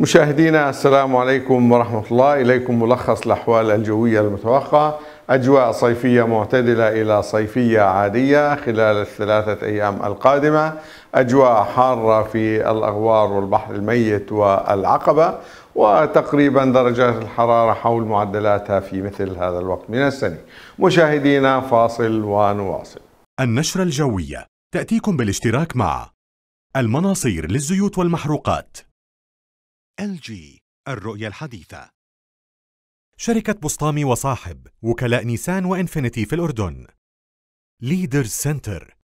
مشاهدينا السلام عليكم ورحمة الله إليكم ملخص الأحوال الجوية المتوقعة أجواء صيفية معتدلة إلى صيفية عادية خلال الثلاثة أيام القادمة أجواء حارة في الأغوار والبحر الميت والعقبة وتقريبا درجات الحرارة حول معدلاتها في مثل هذا الوقت من السنة مشاهدينا فاصل ونواصل النشرة الجوية تأتيكم بالاشتراك مع المناصير للزيوت والمحروقات جي الرؤية الحديثة شركة بسطامي وصاحب وكلاء نيسان وإنفينيتي في الأردن ليدرز سنتر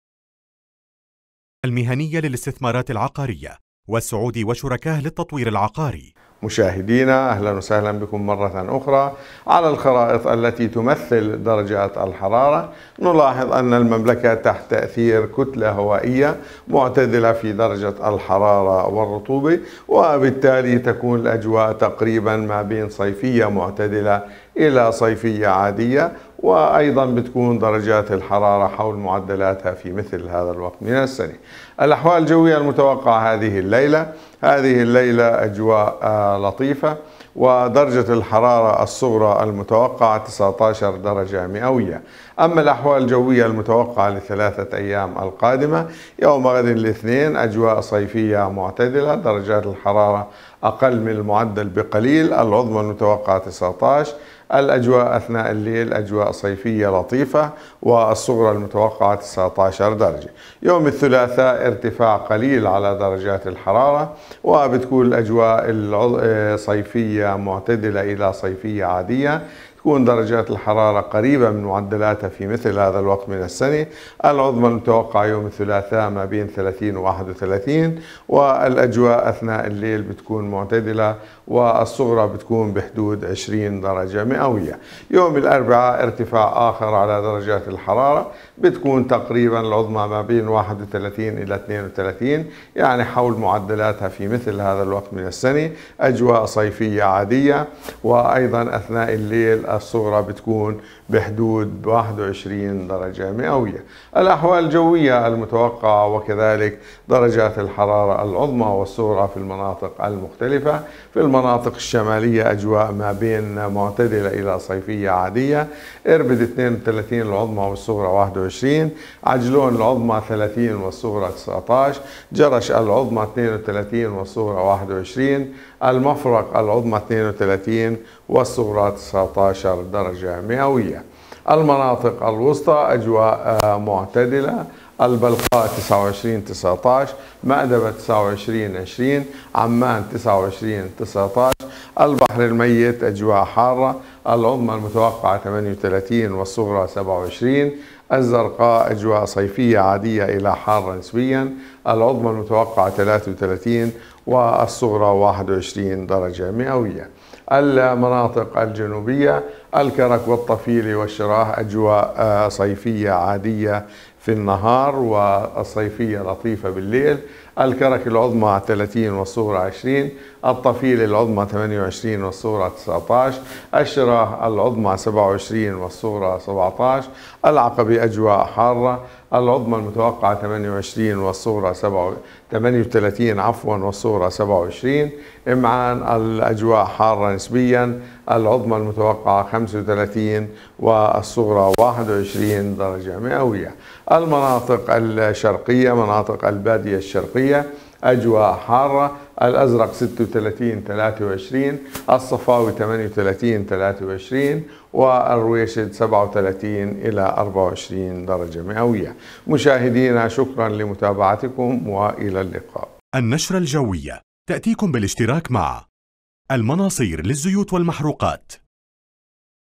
المهنية للاستثمارات العقارية والسعودي وشركاه للتطوير العقاري مشاهدينا أهلا وسهلا بكم مرة أخرى على الخرائط التي تمثل درجات الحرارة نلاحظ أن المملكة تحت تأثير كتلة هوائية معتدلة في درجة الحرارة والرطوبة وبالتالي تكون الأجواء تقريبا ما بين صيفية معتدلة إلى صيفية عادية وأيضا بتكون درجات الحرارة حول معدلاتها في مثل هذا الوقت من السنة الأحوال الجوية المتوقعة هذه الليلة هذه الليلة أجواء آه، لطيفة ودرجة الحرارة الصغرى المتوقعة 19 درجة مئوية أما الأحوال الجوية المتوقعة لثلاثة أيام القادمة يوم غد الاثنين أجواء صيفية معتدلة درجات الحرارة أقل من المعدل بقليل العظمى المتوقعة 19 الأجواء أثناء الليل أجواء صيفية لطيفة والصغرى المتوقعة 19 درجة يوم الثلاثاء ارتفاع قليل على درجات الحرارة وبتكون الأجواء الصيفية آه، معتدلة إلى صيفية عادية تكون درجات الحرارة قريبة من معدلاتها في مثل هذا الوقت من السنة العظمى المتوقع يوم الثلاثاء ما بين 30 و 31 والأجواء أثناء الليل بتكون معتدلة والصغرى بتكون بحدود 20 درجة مئوية يوم الأربعاء ارتفاع آخر على درجات الحرارة بتكون تقريبا العظمى ما بين 31 إلى 32 يعني حول معدلاتها في مثل هذا الوقت من السنة أجواء صيفية عادية وأيضا أثناء الليل الصغرى بتكون بحدود 21 درجة مئوية الأحوال الجوية المتوقعة وكذلك درجات الحرارة العظمى والصغرى في المناطق المختلفة في المناطق الشمالية أجواء ما بين معتدلة إلى صيفية عادية إربد 32 العظمى والصغرى 21 عجلون العظمى 30 والصغرى 19 جرش العظمى 32 والصغرى 21 المفرق العظمى 32 والصغرى 19 12 درجة مئوية المناطق الوسطى أجواء آه، معتدلة البلقاء 29 19 مأدبة 29 20 عمان 29 19 البحر الميت أجواء حارة العظمى المتوقعة 38 والصغرى 27 الزرقاء أجواء صيفية عادية إلى حارة نسبيا العظمى المتوقعة 33 والصغرى 21 درجة مئوية المناطق الجنوبية الكرك والطفيل والشراح أجواء آه، صيفية عادية في النهار والصيفية لطيفة بالليل الكرك العظمى 30 والصغرى 20 الطفيل العظمى 28 والصغرى 19 الشراح العظمى 27 والصغرى 17 العقبة أجواء حارة العظمى المتوقعة 28 والصغرى 38 عفوا والصغرى 27 إمعان الأجواء حارة نسبيا العظمى المتوقعة 35 والصغرى 21 درجة مئوية المناطق الشرقية مناطق البادية الشرقية أجواء حارة الأزرق 36 23 الصفاوي 38 23 والرويشد 37 إلى 24 درجة مئوية مشاهدينا شكرا لمتابعتكم وإلى اللقاء النشرة الجوية تأتيكم بالاشتراك مع المناصير للزيوت والمحروقات